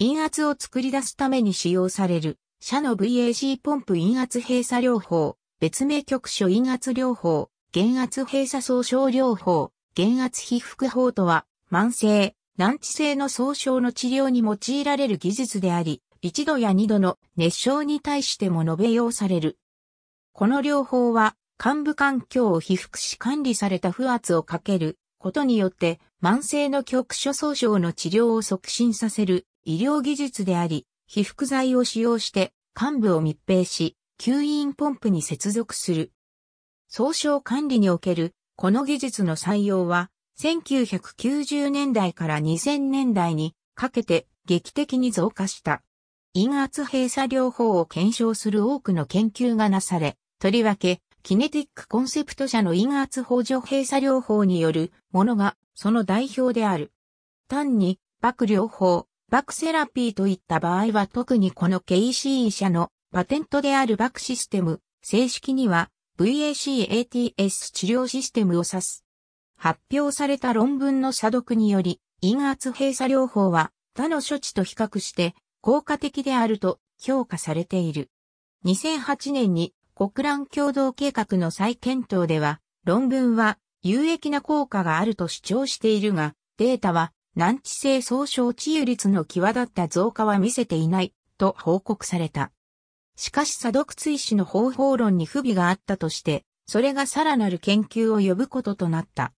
陰圧を作り出すために使用される、社の VAC ポンプ陰圧閉鎖療法、別名局所陰圧療法、減圧閉鎖総症療法、減圧被覆法とは、慢性、難治性の総症の治療に用いられる技術であり、一度や二度の熱症に対しても述べようされる。この療法は、患部環境を被覆し管理された負圧をかけることによって、慢性の局所総症の治療を促進させる医療技術であり、被覆剤を使用して患部を密閉し、吸引ポンプに接続する。総称管理におけるこの技術の採用は、1990年代から2000年代にかけて劇的に増加した。陰圧閉鎖療法を検証する多くの研究がなされ、とりわけ、キネティックコンセプト社の陰圧補助閉鎖療法によるものがその代表である。単に、爆療法、バクセラピーといった場合は特にこの KCE 社のパテントであるバクシステム、正式には VACATS 治療システムを指す。発表された論文の査読により、陰圧閉鎖療法は他の処置と比較して効果的であると評価されている。2008年に国蘭共同計画の再検討では、論文は有益な効果があると主張しているが、データは難治性総症治癒率の際立った増加は見せていない、と報告された。しかし査読追試の方法論に不備があったとして、それがさらなる研究を呼ぶこととなった。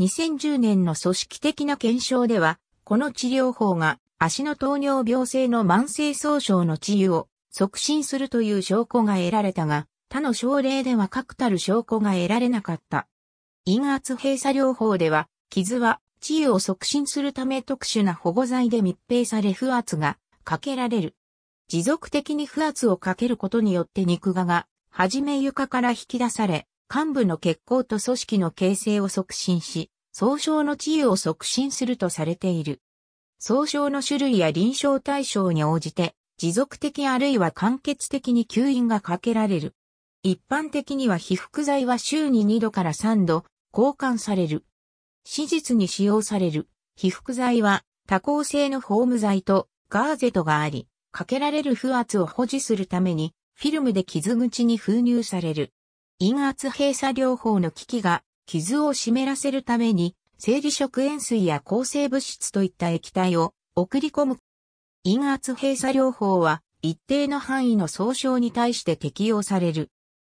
2010年の組織的な検証では、この治療法が足の糖尿病性の慢性総症の治癒を促進するという証拠が得られたが、他の症例では確たる証拠が得られなかった。陰圧閉鎖療法では、傷は地位を促進するため特殊な保護剤で密閉され不圧がかけられる。持続的に不圧をかけることによって肉芽が、はじめ床から引き出され、幹部の血行と組織の形成を促進し、総称の治癒を促進するとされている。総称の種類や臨床対象に応じて、持続的あるいは間欠的に吸引がかけられる。一般的には被覆剤は週に2度から3度、交換される。手術に使用される被覆剤は多孔性のフォーム剤とガーゼとがあり、かけられる負圧を保持するためにフィルムで傷口に封入される。陰圧閉鎖療法の機器が傷を湿らせるために生理食塩水や抗生物質といった液体を送り込む。陰圧閉鎖療法は一定の範囲の総称に対して適用される。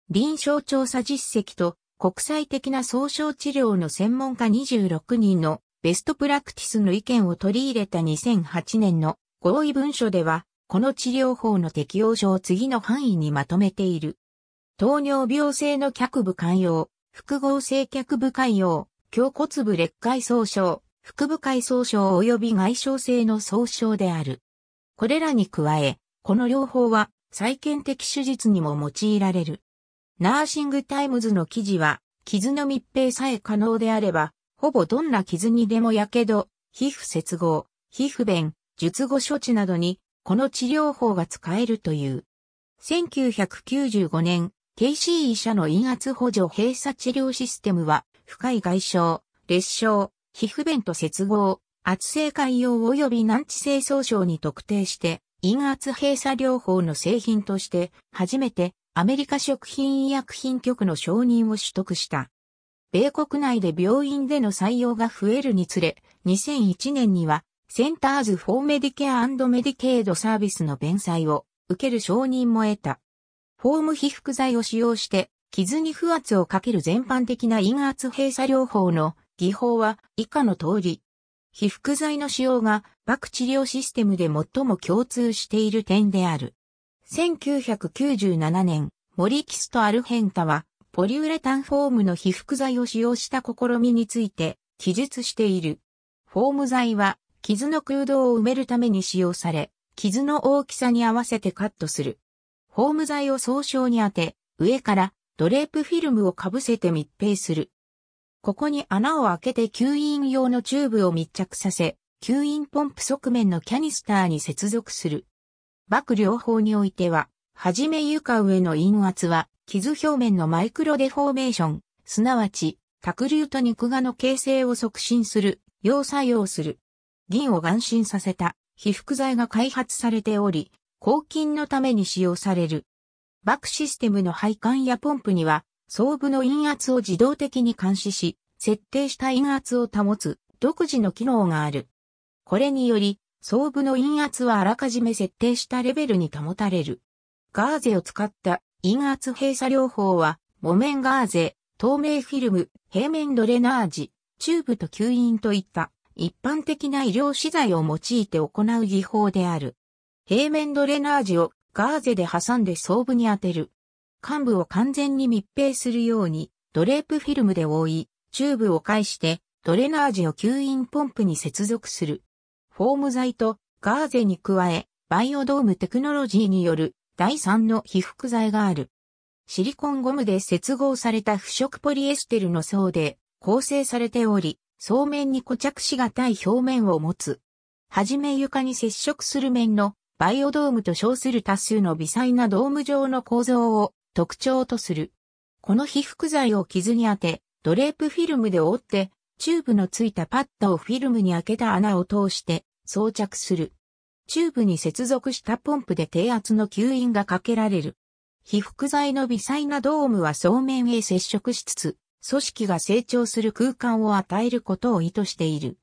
臨床調査実績と国際的な総症治療の専門家26人のベストプラクティスの意見を取り入れた2008年の合意文書では、この治療法の適用書を次の範囲にまとめている。糖尿病性の脚部寛容、複合性脚部寛容、胸骨部裂解総症、腹部解総症及び外傷性の総症である。これらに加え、この療法は再建的手術にも用いられる。ナーシングタイムズの記事は、傷の密閉さえ可能であれば、ほぼどんな傷にでもやけど、皮膚接合、皮膚弁、術後処置などに、この治療法が使えるという。1995年、KC 医者の陰圧補助閉鎖治療システムは、深い外傷、裂傷、皮膚弁と接合、圧性潰瘍及び難治性損傷に特定して、陰圧閉鎖療法の製品として、初めてアメリカ食品医薬品局の承認を取得した。米国内で病院での採用が増えるにつれ、2001年には、センターズ・フォー・メディケア・メディケード・サービスの弁済を受ける承認も得た。フォーム被覆剤を使用して、傷に不圧をかける全般的な陰圧閉鎖療法の技法は以下の通り。被覆剤の使用が、バク治療システムで最も共通している点である。1997年、モリキストアルヘンタは、ポリウレタンフォームの被覆剤を使用した試みについて、記述している。フォーム剤は、傷の空洞を埋めるために使用され、傷の大きさに合わせてカットする。フォーム剤を総称に当て、上からドレープフィルムをかぶせて密閉する。ここに穴を開けて吸引用のチューブを密着させ、吸引ポンプ側面のキャニスターに接続する。幕両方においては、はじめ床上の陰圧は、傷表面のマイクロデフォーメーション、すなわち、卓流と肉芽の形成を促進する、要作用する。銀を眼心させた、被覆剤が開発されており、抗菌のために使用される。バックシステムの配管やポンプには、装部の陰圧を自動的に監視し、設定した陰圧を保つ独自の機能がある。これにより、装部の陰圧はあらかじめ設定したレベルに保たれる。ガーゼを使った陰圧閉鎖療法は、木綿ガーゼ、透明フィルム、平面ドレナージ、チューブと吸引といった一般的な医療資材を用いて行う技法である。平面ドレナージをガーゼで挟んで装部に当てる。患部を完全に密閉するように、ドレープフィルムで覆い、チューブを介して、ドレナージを吸引ポンプに接続する。フォーム材とガーゼに加え、バイオドームテクノロジーによる第3の被覆剤がある。シリコンゴムで接合された腐食ポリエステルの層で構成されており、層面に固着しがたい表面を持つ。はじめ床に接触する面のバイオドームと称する多数の微細なドーム状の構造を特徴とする。この被覆剤を傷に当て、ドレープフィルムで覆って、チューブのついたパッドをフィルムに開けた穴を通して、装着する。チューブに接続したポンプで低圧の吸引がかけられる。被覆剤の微細なドームは表面へ接触しつつ、組織が成長する空間を与えることを意図している。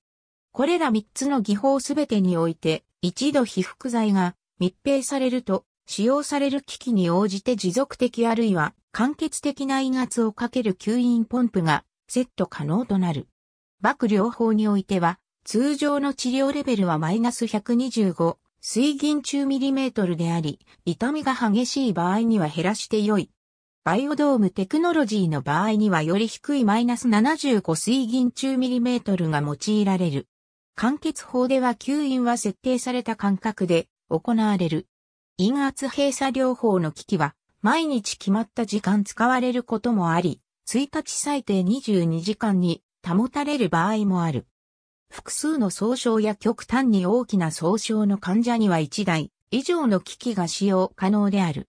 これら3つの技法すべてにおいて、一度被覆剤が密閉されると、使用される機器に応じて持続的あるいは間欠的な陰圧をかける吸引ポンプがセット可能となる。爆療法においては、通常の治療レベルはマイナス125、水銀中ミリメートルであり、痛みが激しい場合には減らして良い。バイオドームテクノロジーの場合にはより低いマイナス75水銀中ミリメートルが用いられる。間欠法では吸引は設定された間隔で行われる。陰圧閉鎖療法の機器は毎日決まった時間使われることもあり、1日最低22時間に保たれる場合もある。複数の総称や極端に大きな総称の患者には1台以上の機器が使用可能である。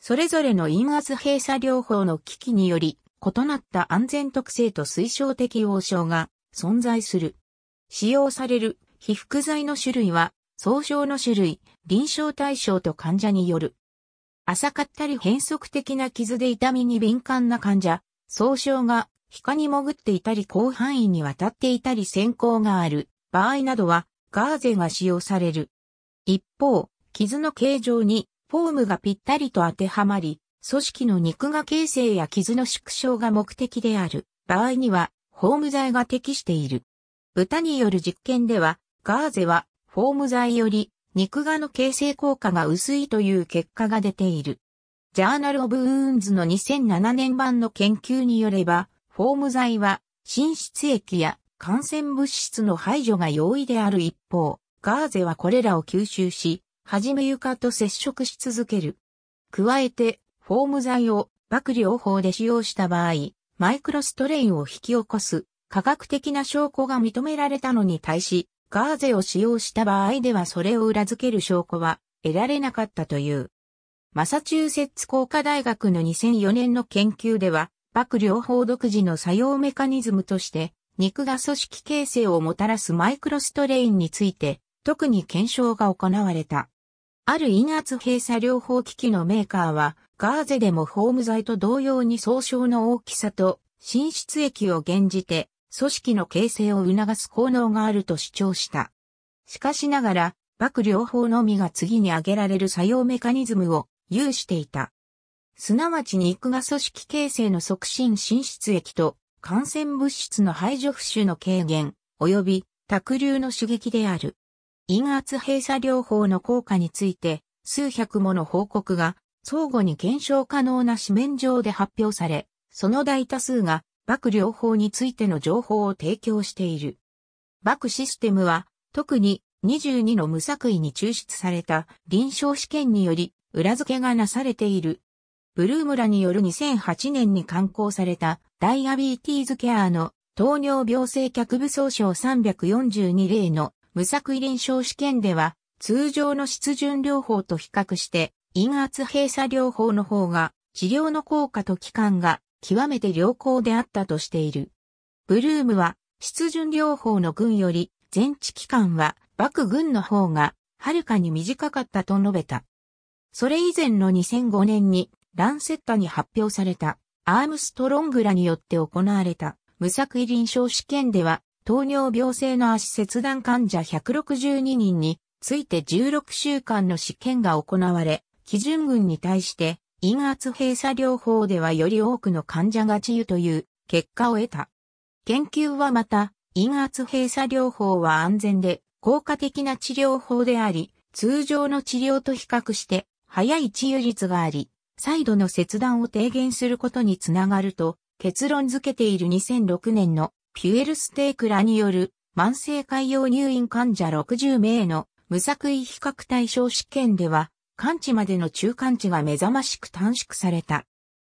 それぞれの陰圧閉鎖療法の機器により異なった安全特性と推奨適応症が存在する。使用される被服剤の種類は、総称の種類、臨床対象と患者による。浅かったり変則的な傷で痛みに敏感な患者、総称が皮下に潜っていたり広範囲にわたっていたり先行がある場合などはガーゼが使用される。一方、傷の形状にフォームがぴったりと当てはまり、組織の肉が形成や傷の縮小が目的である場合には、フォーム剤が適している。豚による実験では、ガーゼはフォーム剤より肉がの形成効果が薄いという結果が出ている。ジャーナル・オブ・ウーンズの2007年版の研究によれば、フォーム剤は、浸出液や感染物質の排除が容易である一方、ガーゼはこれらを吸収し、はじめ床と接触し続ける。加えて、フォーム剤を爆療法で使用した場合、マイクロストレインを引き起こす科学的な証拠が認められたのに対し、ガーゼを使用した場合ではそれを裏付ける証拠は得られなかったという。マサチューセッツ工科大学の2004年の研究では、膜療法独自の作用メカニズムとして、肉が組織形成をもたらすマイクロストレインについて、特に検証が行われた。ある陰圧閉鎖療法機器のメーカーは、ガーゼでもホーム剤と同様に総称の大きさと、浸出液を減じて、組織の形成を促す効能があると主張した。しかしながら、爆療法のみが次に挙げられる作用メカニズムを有していた。すなわち肉が組織形成の促進進出液と感染物質の排除不臭の軽減、及び濁流の刺激である。陰圧閉鎖療法の効果について、数百もの報告が相互に検証可能な紙面上で発表され、その大多数が、爆療法についての情報を提供している。爆システムは、特に22の無作為に抽出された臨床試験により裏付けがなされているブルームラによる2008年に刊行されたダイアビーティーズケアの糖尿病性脚部総症342例の無作為臨床試験では通常の湿潤療法と比較して陰圧閉鎖療法の方が治療の効果と期間が極めて良好であったとしている。ブルームは湿潤療法の群より全治期間は幕群の方がはるかに短かったと述べた。それ以前の2005年にランセッタに発表された、アームストロングらによって行われた、無作為臨床試験では、糖尿病性の足切断患者162人について16週間の試験が行われ、基準群に対して、陰圧閉鎖療法ではより多くの患者が治癒という結果を得た。研究はまた、陰圧閉鎖療法は安全で効果的な治療法であり、通常の治療と比較して早い治癒率があり、再度の切断を提言することにつながると結論付けている2006年のピュエルステークラによる慢性海洋入院患者60名の無作為比較対象試験では、完治までの中間値が目覚ましく短縮された。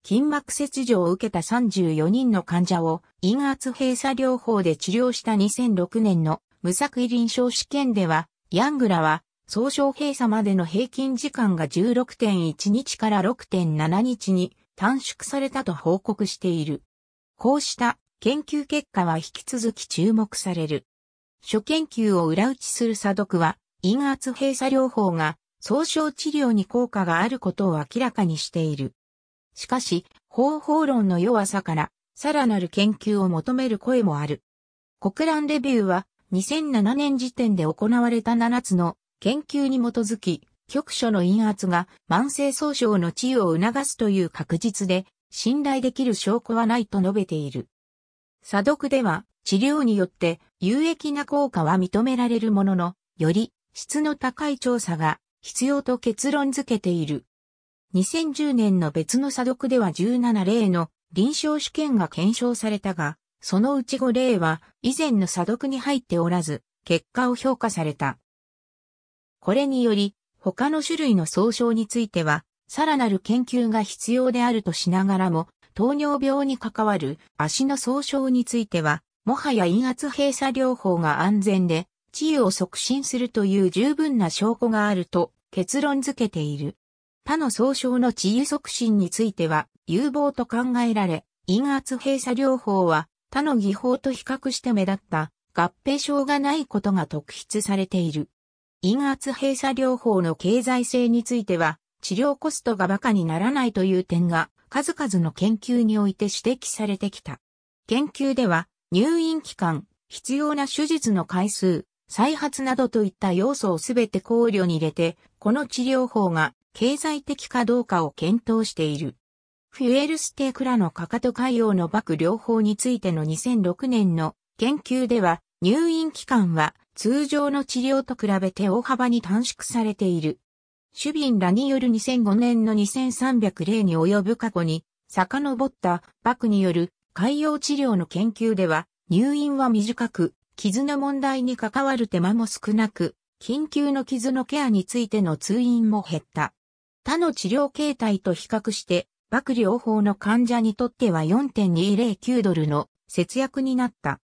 筋膜切除を受けた34人の患者を陰圧閉鎖療法で治療した2006年の無作為臨床試験では、ヤングラは総称閉鎖までの平均時間が16.1日から6.7日に短縮されたと報告している。こうした研究結果は引き続き注目される。初研究を裏打ちする査読は、陰圧閉鎖療法が総症治療に効果があることを明らかにしている。しかし、方法論の弱さから、さらなる研究を求める声もある。国蘭レビューは、2007年時点で行われた7つの研究に基づき、局所の陰圧が慢性損傷の治癒を促すという確実で、信頼できる証拠はないと述べている。査読では、治療によって有益な効果は認められるものの、より質の高い調査が必要と結論づけている。2010年の別の査読では17例の臨床試験が検証されたが、そのうち5例は以前の査読に入っておらず、結果を評価された。これにより、他の種類の総称については、さらなる研究が必要であるとしながらも、糖尿病に関わる足の総称については、もはや陰圧閉鎖療法が安全で、治癒を促進するという十分な証拠があると結論付けている。他の総称の治癒促進については有望と考えられ、陰圧閉鎖療法は他の技法と比較して目立った合併症がないことが特筆されている。陰圧閉鎖療法の経済性については、治療コストが馬鹿にならないという点が、数々の研究において指摘されてきた。研究では、入院期間、必要な手術の回数、再発などといった要素をすべて考慮に入れて、この治療法が経済的かどうかを検討している。フュエルステクラのかかと海洋のバク療法についての2006年の研究では、入院期間は通常の治療と比べて大幅に短縮されている。シュビンらによる2005年の2300例に及ぶ過去に、遡ったバクによる海洋治療の研究では、入院は短く、傷の問題に関わる手間も少なく、緊急の傷のケアについての通院も減った。他の治療形態と比較して、バク療法の患者にとっては4.209ドルの節約になった。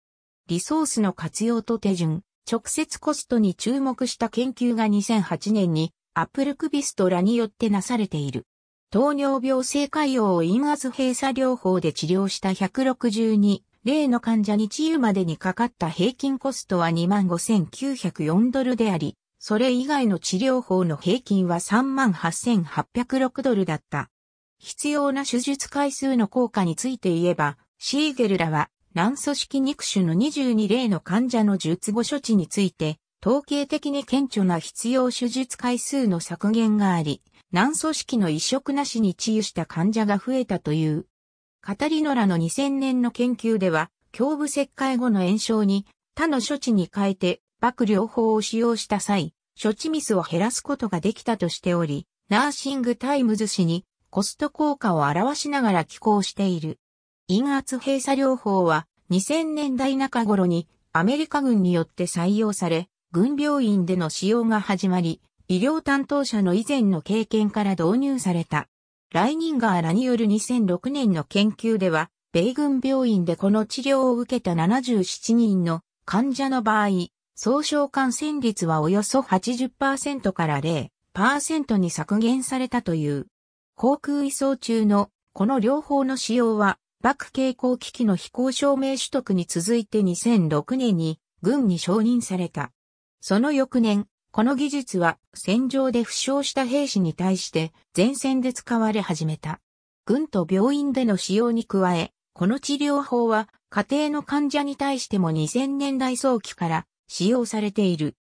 リソースの活用と手順。直接コストに注目した研究が2008年にアップルクビストラによってなされている。糖尿病性潰瘍を陰圧閉鎖療法で治療した162例の患者に治癒までにかかった平均コストは25,904ドルであり、それ以外の治療法の平均は38,806ドルだった。必要な手術回数の効果について言えば、シーゲルらは軟組織肉種の22例の患者の術後処置について、統計的に顕著な必要手術回数の削減があり、軟組織の移植なしに治癒した患者が増えたという。カタリノラの2000年の研究では、胸部切開後の炎症に他の処置に変えて、爆療法を使用した際、処置ミスを減らすことができたとしており、ナーシングタイムズ氏にコスト効果を表しながら寄稿している。陰圧閉鎖療法は2000年代中頃にアメリカ軍によって採用され、軍病院での使用が始まり、医療担当者の以前の経験から導入された。ライニンガーらによる2006年の研究では、米軍病院でこの治療を受けた77人の患者の場合、総症感染率はおよそ80%から0%に削減されたという。航空移送中のこの療法の使用は爆傾向機器の飛行証明取得に続いて2006年に軍に承認された。その翌年、この技術は戦場で負傷した兵士に対して前線で使われ始めた。軍と病院での使用に加え、この治療法は家庭の患者に対しても2000年代早期から使用されている。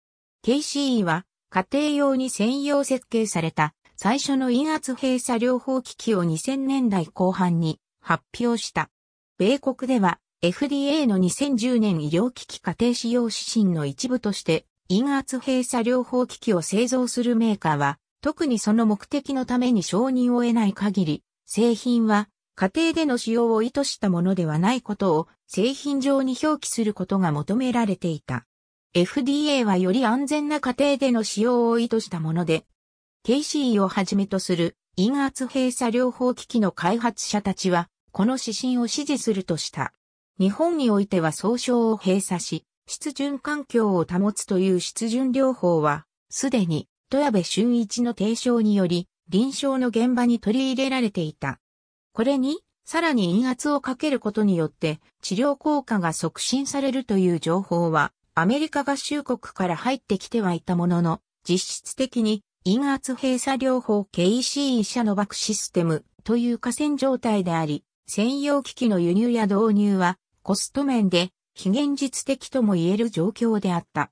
KCE は家庭用に専用設計された最初の陰圧閉鎖療法機器を2000年代後半に発表した。米国では FDA の2010年医療機器家庭使用指針の一部として、陰圧閉鎖療法機器を製造するメーカーは、特にその目的のために承認を得ない限り、製品は家庭での使用を意図したものではないことを製品上に表記することが求められていた。FDA はより安全な家庭での使用を意図したもので、KCE をはじめとする陰圧閉鎖療法機器の開発者たちは、この指針を支持するとした。日本においては総称を閉鎖し、湿潤環境を保つという湿潤療法は、すでに、戸谷部俊一の提唱により、臨床の現場に取り入れられていた。これに、さらに陰圧をかけることによって、治療効果が促進されるという情報は、アメリカ合衆国から入ってきてはいたものの、実質的に、陰圧閉鎖療法 KEC 医者のバクシステムという河川状態であり、専用機器の輸入や導入はコスト面で非現実的とも言える状況であった。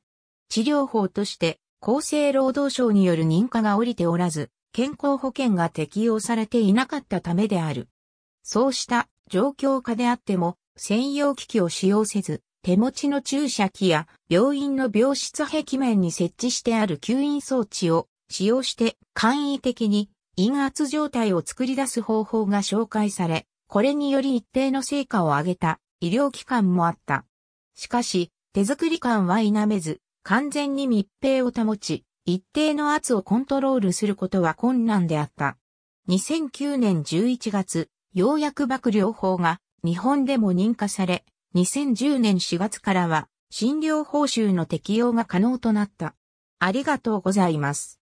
治療法として厚生労働省による認可が下りておらず、健康保険が適用されていなかったためである。そうした状況下であっても、専用機器を使用せず、手持ちの注射器や病院の病室壁面に設置してある吸引装置を使用して簡易的に陰圧状態を作り出す方法が紹介され、これにより一定の成果を上げた医療機関もあった。しかし、手作り感は否めず、完全に密閉を保ち、一定の圧をコントロールすることは困難であった。2009年11月、ようやく爆療法が日本でも認可され、2010年4月からは診療報酬の適用が可能となった。ありがとうございます。